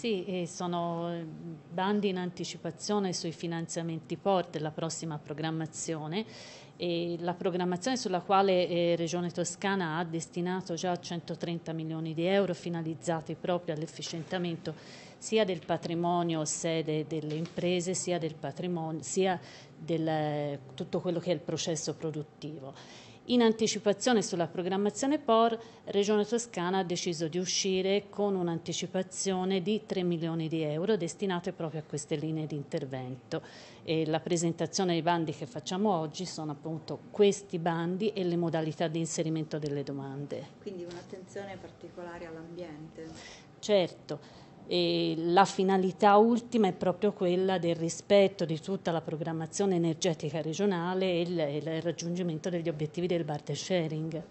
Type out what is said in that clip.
Sì, sono bandi in anticipazione sui finanziamenti POR della prossima programmazione. E la programmazione sulla quale eh, Regione Toscana ha destinato già 130 milioni di euro finalizzati proprio all'efficientamento sia del patrimonio sede delle imprese sia del patrimonio sia del eh, tutto quello che è il processo produttivo. In anticipazione sulla programmazione POR, Regione Toscana ha deciso di uscire con un'anticipazione di 3 milioni di euro destinate proprio a queste linee di intervento. E la presentazione dei bandi che facciamo oggi sono appunto questi bandi e le modalità di inserimento delle domande. Quindi un'attenzione particolare all'ambiente? Certo e la finalità ultima è proprio quella del rispetto di tutta la programmazione energetica regionale e il, il raggiungimento degli obiettivi del barter sharing.